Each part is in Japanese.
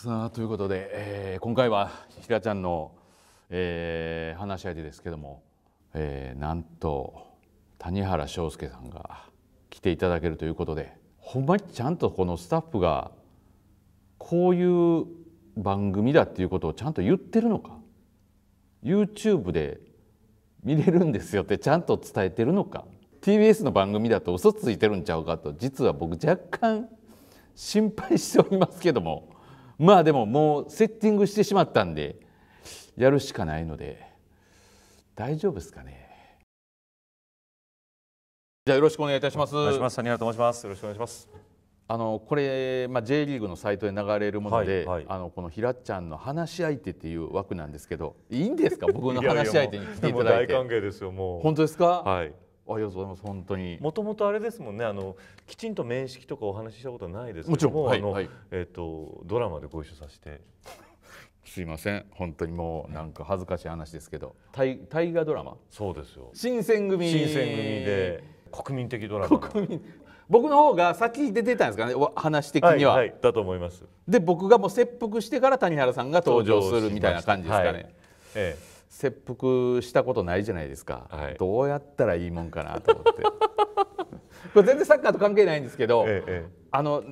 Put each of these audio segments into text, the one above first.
さあということで、えー、今回はひらちゃんの、えー、話し相手ですけども、えー、なんと谷原章介さんが来ていただけるということでほんまにちゃんとこのスタッフがこういう番組だっていうことをちゃんと言ってるのか YouTube で見れるんですよってちゃんと伝えてるのか TBS の番組だと嘘ついてるんちゃうかと実は僕若干心配しておりますけどもまあでももうセッティングしてしまったんでやるしかないので大丈夫ですかねじゃよろしくお願いいたします。お願いします。谷原と申します。よろしくお願いします。あのこれまあ J リーグのサイトで流れるもので、はいはい、あのこの平ちゃんの話し相手っていう枠なんですけど、いいんですか僕の話し相手に来ていただいて。いやいや大歓迎ですよもう。本当ですか。はい。ありがとうございます本当にもともとあれですもんねあのきちんと面識とかお話ししたことはないですけどもちろん、あの、はい、えっ、ー、とドラマでご一緒させてすいません本当にもうなんか恥ずかしい話ですけど大河ドラマそうですよ新選組新選組で国民的ドラマ国民僕の方が先で出てたんですかね話的には、はい、はい、だと思いますで僕がもう切腹してから谷原さんが登場するみたいな感じですかね、はい、ええ切腹したことないじゃないですか、はい、どうやったらいいもんかなと思って これ全然サッカーと関係ないんですけど、ええ、あの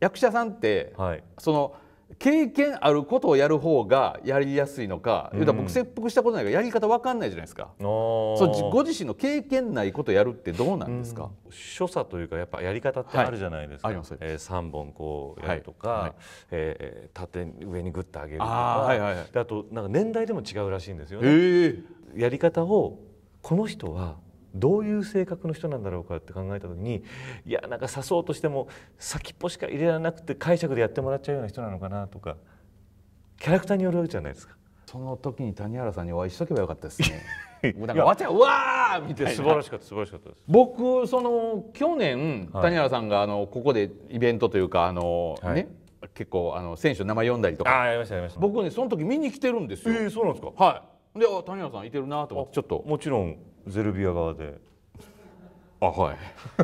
役者さんって、はい、その経験あることをやる方がやりやすいのか、うん、僕切腹したことないからやり方わかんないじゃないですかそうご自身の経験ないことやるってどうなんですか、うん、所作というかやっぱやり方ってあるじゃないですか、はい、すえー、3本こうやるとか、はいはい、えー、縦上にグッと上げるとかあはいはいはい、あとなんか年代でも違うらしいんですよね。えー、やり方をこの人はどういう性格の人なんだろうかって考えた時にいやなんか刺そうとしても先っぽしか入れられなくて解釈でやってもらっちゃうような人なのかなとかキャラクターによるじゃないですか。その時に谷原さんにお会いしとけばよかったですね。なんかわちゃうわーみたいな素晴らしかった素晴らしかったです僕その去年、谷原さんがあのここでイベントというかあの、はい、ね結構あの選手の名前読んだりとかあやりましたやりました僕ねその時見に来てるんですよえー、そうなんですかはいで谷原さんいてるなと思ってちょっともちろんゼルビア側であはい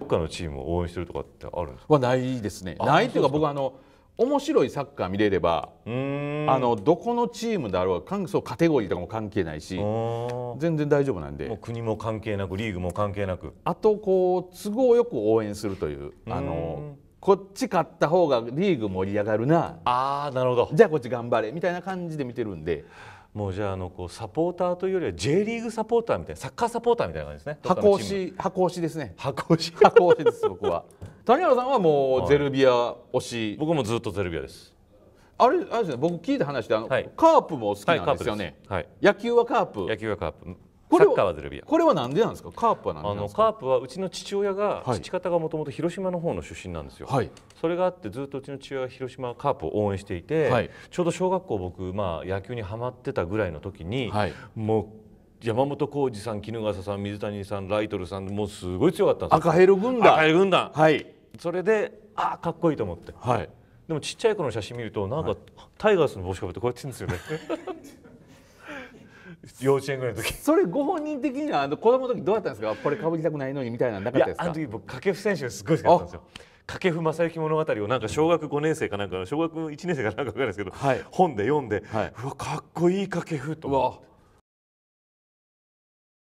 どっかのチームを応援してるとかってあるんですかはないですねないというか僕あの面白いサッカー見れればあのどこのチームだろうんそうカテゴリーとかも関係ないし全然大丈夫なんでも国も関係なくリーグも関係なくあとこう都合よく応援するというあのこっち勝った方がリーグ盛り上がるなあなるほどじゃあこっち頑張れみたいな感じで見てるんでもうじゃああのこうサポーターというよりは J リーグサポーターみたいなサッカーサポーターみたいな感じですね箱押し箱押しですね箱押し箱押しです僕は 谷原さんはもうゼルビア推し、はい、僕もずっとゼルビアですあれあれですね僕聞いた話であの、はい、カープも好きなんですよね、はい、野球はカープ野球はカープサッカーはゼルビアこれはなんでなんですかカープはあのカープはうちの父親が、はい、父方がもともと広島の方の出身なんですよ、はい、それがあってずっとうちの父親が広島カープを応援していて、はい、ちょうど小学校僕、まあ、野球にはまってたぐらいの時に、もう山本浩二さん衣笠さん水谷さんライトルさんもうすごい強かったんです赤ヘル軍団赤ヘル軍団はいそれでああかっこいいと思って、はい、でもちっちゃい子の写真見るとなんか、タイガースの帽子かぶってこうやってるんですよね 幼稚園ぐらいの時それご本人的にはあの子供の時どうだったんですかこれかぶりたくないのにみたいななかったですかあの時僕掛布選手がすごい好きだったんですよ掛布正幸物語をなんか小学5年生かなんか小学1年生かなんか分かんないですけど、はい、本で読んで、はい、うわかっこいい掛布と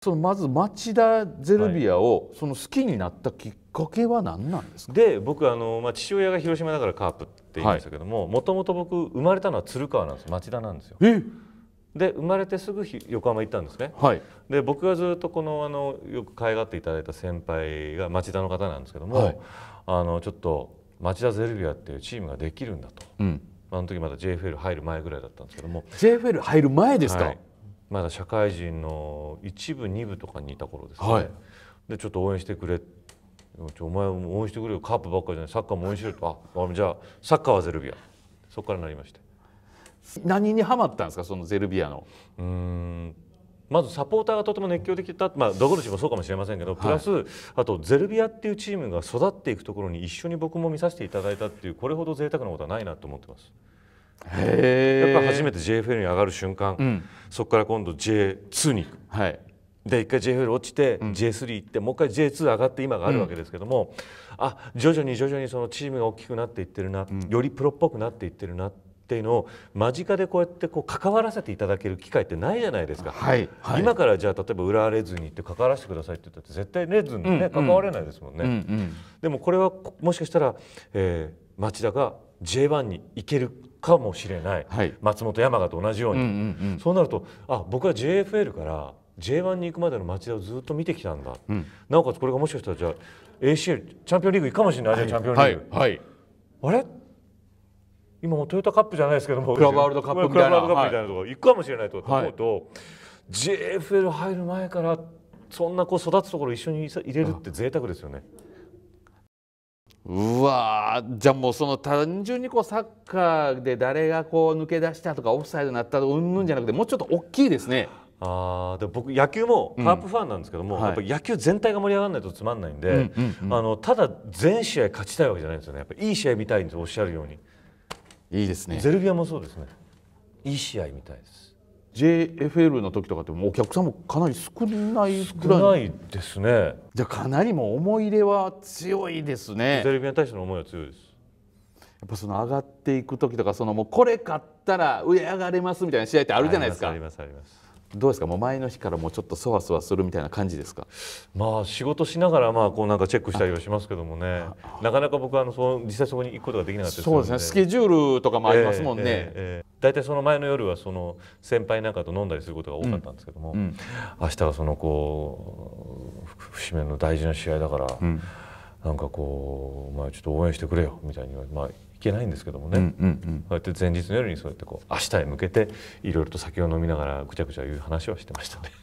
そのまず町田ゼルビアをその好きになったきっかけは何なんですか、はい、で僕あの、まあ、父親が広島だからカープって言いましたけどももともと僕生まれたのは鶴川なんです町田なんですよ。えで生まれてすぐ横浜行ったんですね、はい、で僕がずっとこのあのよく可愛がっていただいた先輩が町田の方なんですけども、はい、あのちょっと町田ゼルビアっていうチームができるんだと、うん、あの時まだ JFL 入る前ぐらいだったんですけども JFL 入る前ですか、はい、まだ社会人の1部2部とかにいた頃ですね、はい、でちょっと応援してくれお前も応援してくれよカープばっかじゃないサッカーも応援しろとあじゃあサッカーはゼルビアそこからなりまして何にはまったんですかそのゼルビアの。まずサポーターがとても熱狂的だ、まあ、ドゴルチもそうかもしれませんけど、プラス、はい、あとゼルビアっていうチームが育っていくところに一緒に僕も見させていただいたっていうこれほど贅沢なことはないなと思ってます。やっぱ初めて JFL に上がる瞬間、うん、そこから今度 J2 に行く、はい、で1回 JFL 落ちて、J3 行ってもう一回 J2 上がって今があるわけですけども、うん、あ徐々に徐々にそのチームが大きくなっていってるな、うん、よりプロっぽくなっていってるなってっていうのを間近でこうやってこう関わらせていただける機会ってないじゃないですか、はいはい、今からじゃあ例えば裏レッズに行って関わらせてくださいって言ったって絶対レッズにね、うん、関われないですもんね、うんうん、でもこれはもしかしたら、えー、町田が J1 に行けるかもしれない、はい、松本山雅と同じように、うんうんうん、そうなるとあ僕は JFL から J1 に行くまでの町田をずっと見てきたんだ、うん、なおかつこれがもしかしたらじゃあ ACL チャンピオンリーグ行くかもしれない、はい、チャンピオンリーグ、はい、あれ今もトヨタカップじゃないですけどもクラブワールドカップみたいなところ行くかもしれないと思うと、はい、JFL 入る前からそんな子育つところ一緒に入れるって贅沢ですよね。うわじゃあもうその単純にこうサッカーで誰がこう抜け出したとかオフサイドになったとうんぬんじゃなくてもうちょっと大きいですね。あで僕野球もカープファンなんですけども、うんはい、やっぱ野球全体が盛り上がらないとつまんないんで、うんうんうん、あのただ全試合勝ちたいわけじゃないんですよねやっぱいい試合見たいんですおっしゃるように。いいですねゼルビアもそうですねいい試合みたいです JFL の時とかってもうお客さんもかなり少ないくらい少ないですねじゃあかなりも思い入れは強いですねゼルビアに対しての思いは強いですやっぱその上がっていく時とかそのもうこれ買ったら上上がれますみたいな試合ってあるじゃないですかありますありますどうですかもう前の日からもうちょっとそわそわするみたいな感じですかまあ仕事しながらまあこうなんかチェックしたりはしますけどもねなかなか僕はあのその実際そこに行くことができなかったですそうですねスケジュールとかもありますもんね、えええ、大体その前の夜はその先輩なんかと飲んだりすることが多かったんですけども、うんうん、明日はそのこう節目の大事な試合だから、うん、なんかこう、まあ、ちょっと応援してくれよみたいに、まあ、けないんですけどもね、うんうんうん、そうやって前日の夜にそうやってこう明日へ向けていろいろと酒を飲みながらぐちゃぐちゃ言う話はしてましたね。